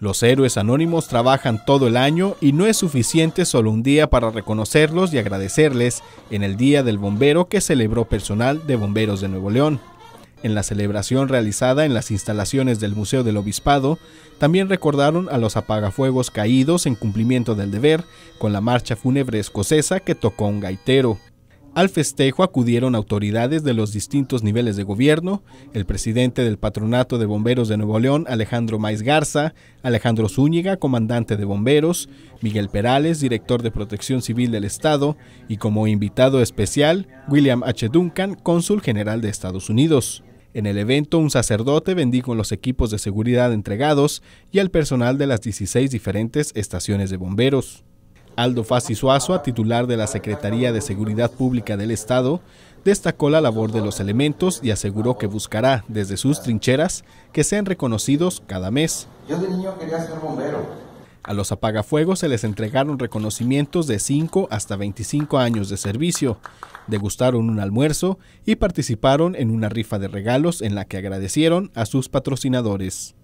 Los héroes anónimos trabajan todo el año y no es suficiente solo un día para reconocerlos y agradecerles en el Día del Bombero que celebró personal de Bomberos de Nuevo León. En la celebración realizada en las instalaciones del Museo del Obispado, también recordaron a los apagafuegos caídos en cumplimiento del deber con la marcha fúnebre escocesa que tocó un gaitero. Al festejo acudieron autoridades de los distintos niveles de gobierno, el presidente del Patronato de Bomberos de Nuevo León, Alejandro Maiz Garza, Alejandro Zúñiga, comandante de bomberos, Miguel Perales, director de Protección Civil del Estado, y como invitado especial, William H. Duncan, cónsul general de Estados Unidos. En el evento, un sacerdote bendijo los equipos de seguridad entregados y al personal de las 16 diferentes estaciones de bomberos. Aldo Fassi Suazo, titular de la Secretaría de Seguridad Pública del Estado, destacó la labor de los elementos y aseguró que buscará, desde sus trincheras, que sean reconocidos cada mes. Yo de niño quería ser bombero. A los apagafuegos se les entregaron reconocimientos de 5 hasta 25 años de servicio, degustaron un almuerzo y participaron en una rifa de regalos en la que agradecieron a sus patrocinadores.